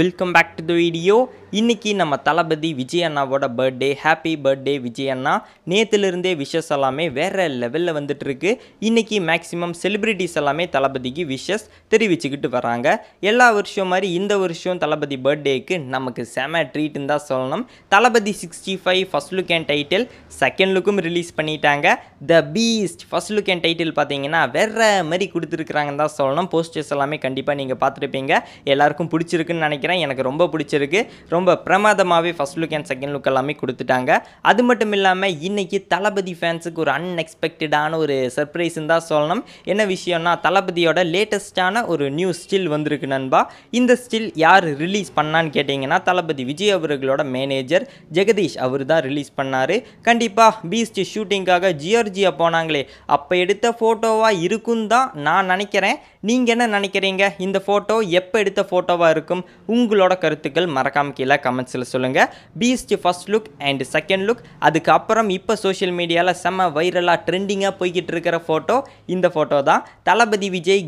welcome back to the video இன்றைக்கி நம்ம தளபதி விஜய் அண்ணாவோட பர்த்டே ஹாப்பி பர்த்டே விஜய் அண்ணா நேற்றுலேருந்தே விஷஸ் எல்லாமே வேறு லெவலில் வந்துட்டுருக்கு இன்றைக்கி மேக்ஸிமம் செலிப்ரிட்டிஸ் எல்லாமே தளபதிக்கு விஷஸ் தெரிவிச்சுக்கிட்டு வராங்க எல்லா வருஷம் மாதிரி இந்த வருஷம் தளபதி பர்த்டேக்கு நமக்கு செம ட்ரீட்னு தான் சொல்லணும் Thalapathy sixty five first look and title second லுக்கும் ரிலீஸ் பண்ணிட்டாங்க the Beast first look and title பார்த்தீங்கன்னா வேறு மாதிரி கொடுத்துருக்குறாங்கன்னு தான் சொல்லணும் போஸ்டர்ஸ் எல்லாமே கண்டிப்பாக நீங்கள் பார்த்துருப்பீங்க எல்லாருக்கும் பிடிச்சிருக்குன்னு நினைக்கிறேன் நினைக்கிறேன் எனக்கு ரொம்ப பிடிச்சிருக்கு ரொம்ப பிரமாதமாகவே first look and second look எல்லாமே கொடுத்துட்டாங்க அது மட்டும் இல்லாமல் இன்றைக்கி தளபதி ஃபேன்ஸுக்கு ஒரு அன்எக்ஸ்பெக்டடான ஒரு சர்ப்ரைஸ்ன்னு தான் சொல்லணும் என்ன விஷயம்னா தளபதியோட லேட்டஸ்ட்டான ஒரு நியூ ஸ்டில் வந்திருக்கு நண்பா இந்த ஸ்டில் யார் ரிலீஸ் பண்ணான்னு கேட்டிங்கன்னா தளபதி விஜய் அவர்களோட மேனேஜர் ஜெகதீஷ் அவர் தான் ரிலீஸ் பண்ணார் கண்டிப்பாக பீஸ்ட் ஷூட்டிங்காக ஜியார்ஜியா போனாங்களே அப்போ எடுத்த ஃபோட்டோவாக இருக்கும் தான் நான் நினைக்கிறேன் நீங்கள் என்ன நினைக்கிறீங்க இந்த ஃபோட்டோ எப்போ எடுத்த ஃபோட்டோவாக இருக்கும் உங்களோட கருத்துக்கள் மறக்காம கீழே கமெண்ட்ஸில் சொல்லுங்கள் Beast first look and second look அதுக்கப்புறம் இப்போ சோஷியல் மீடியாவில் செம்ம வைரலாக ட்ரெண்டிங்காக போய்கிட்டு இருக்கிற ஃபோட்டோ இந்த ஃபோட்டோ தான் தளபதி விஜய்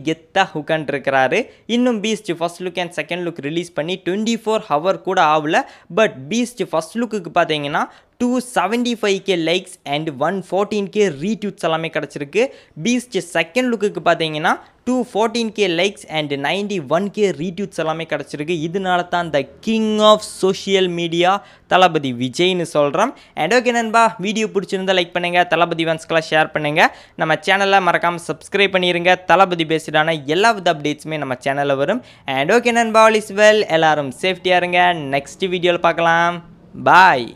ஹுக்கன் இருக்கிறாரு இன்னும் Beast first look and second look release பண்ணி டுவெண்ட்டி ஃபோர் ஹவர் கூட ஆகல பட் பீஸ்ட் ஃபஸ்ட் லுக்குக்கு பார்த்தீங்கன்னா two seventy five K likes and one fourteen K retweets எல்லாமே கிடச்சிருக்கு பீஸ்ட் செகண்ட் லுக்குக்கு பார்த்தீங்கன்னா two fourteen K likes and ninety one K retweets எல்லாமே கிடச்சிருக்கு இதனால தான் the king of social media Thalapathy விஜய்னு சொல்கிறோம் அண்ட் ஓகே நண்பா வீடியோ பிடிச்சிருந்தால் லைக் பண்ணுங்கள் தளபதி வன்ஸ்க்கெலாம் ஷேர் பண்ணுங்கள் நம்ம சேனலை மறக்காமல் சப்ஸ்கிரைப் பண்ணிடுங்க தளபதி பேஸ்டான எல்லா வித அப்டேட்ஸுமே நம்ம சேனலில் வரும் அண்ட் ஓகே நண்பா ஆல் இஸ் வெல் எல்லோரும் சேஃப்டியாக இருங்க நெக்ஸ்ட் வீடியோவில் பார்க்கலாம் பாய்